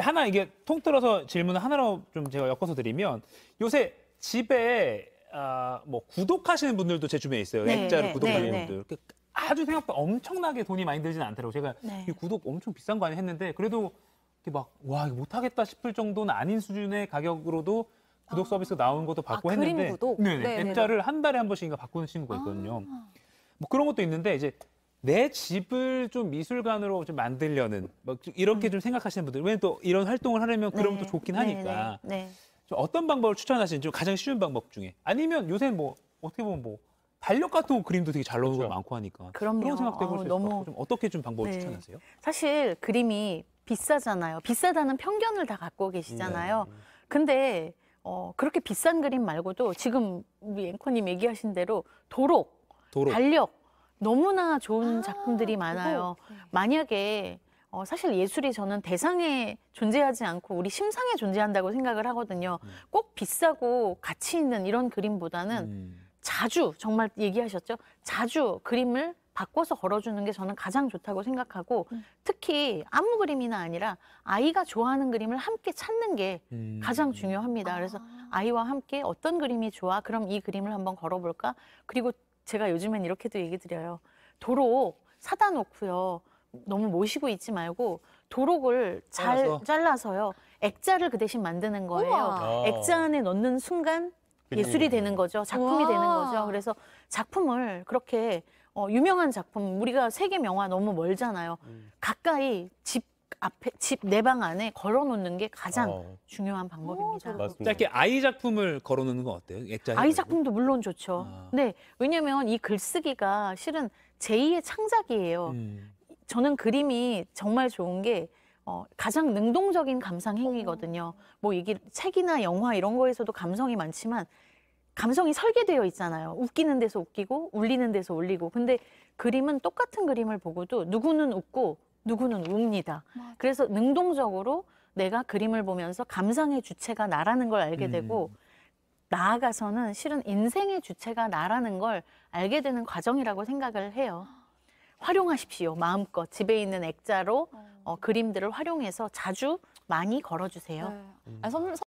하나 이게 통틀어서 질문을 하나로 좀 제가 엮어서 드리면 요새 집에 아, 뭐 구독하시는 분들도 제 주변에 있어요. 네, 액자를 네, 구독하는 네, 네, 분들. 그 아주 생각보다 엄청나게 돈이 많이 들지는 않더라고요. 제가 네. 이 구독 엄청 비싼 거 아니 했는데 그래도 이렇게 막 와, 이거 못 하겠다 싶을 정도는 아닌 수준의 가격으로도 구독 아. 서비스 나온 것도 아, 받고 아, 했는데 네네, 액자를 네, 한 달에 한 번씩인가 바꾸는 친구가 있거든요. 아. 뭐 그런 것도 있는데 이제 내 집을 좀 미술관으로 좀 만들려는 막 뭐 이렇게 음. 좀 생각하시는 분들 왜냐면 또 이런 활동을 하려면 그러면 또 네. 좋긴 하니까 네 네, 네. 네. 좀 어떤 방법을 추천하시는지 좀 가장 쉬운 방법 중에 아니면 요새 뭐 어떻게 보면 뭐 달력 같은 그림도 되게 잘 나오는 거 그렇죠. 많고 하니까 그럼요. 그런 생각도 해볼 어, 수 어, 있을 것 같고 좀 어떻게 좀 방법을 추천하세요? 사실 그림이 비싸잖아요. 비싸다는 편견을 다 갖고 계시잖아요. 근데 어, 그렇게 비싼 그림 말고도 지금 우리 앵커님 얘기하신 대로 도록, 도로. 달력 너무나 좋은 아, 작품들이 많아요. 네. 만약에 어, 사실 예술이 저는 대상에 존재하지 않고 우리 심상에 존재한다고 생각을 하거든요. 음. 꼭 비싸고 가치 있는 이런 그림보다는 음. 자주 정말 얘기하셨죠. 자주 그림을 바꿔서 걸어주는 게 저는 가장 좋다고 생각하고 음. 특히 아무 그림이나 아니라 아이가 좋아하는 그림을 함께 찾는 게 음. 가장 중요합니다. 그래서 아. 아이와 함께 어떤 그림이 좋아? 그럼 이 그림을 한번 걸어볼까? 그리고 제가 요즘엔 이렇게도 얘기 드려요. 도로 사다 놓고요. 너무 모시고 있지 말고 도록을 잘 잘라서. 잘라서요. 액자를 그 대신 만드는 거예요. 우와. 아. 액자 안에 넣는 순간 예술이 되는 거죠. 작품이 우와. 되는 거죠. 그래서 작품을 그렇게 어, 유명한 작품 우리가 세계 명화 너무 멀잖아요. 음. 가까이 집 앞에 집 내 방 안에 걸어놓는 게 가장 어. 중요한 방법입니다. 어, 맞 짧게 아이 작품을 걸어놓는 건 어때요? 액자 아이 작품도 물론 좋죠. 아. 네, 왜냐하면 이 글쓰기가 실은 제2의 창작이에요. 음. 저는 그림이 정말 좋은 게 어, 가장 능동적인 감상 행위거든요. 뭐 이게 책이나 영화 이런 거에서도 감성이 많지만 감성이 설계되어 있잖아요. 웃기는 데서 웃기고 울리는 데서 울리고. 근데 그림은 똑같은 그림을 보고도 누구는 웃고 누구는 웁니다. 맞아. 그래서 능동적으로 내가 그림을 보면서 감상의 주체가 나라는 걸 알게 음. 되고 나아가서는 실은 인생의 주체가 나라는 걸 알게 되는 과정이라고 생각을 해요. 활용하십시오. 마음껏 집에 있는 액자로 어, 어 그림들을 활용해서 자주 많이 걸어주세요. 네. 음. 아, 선, 선...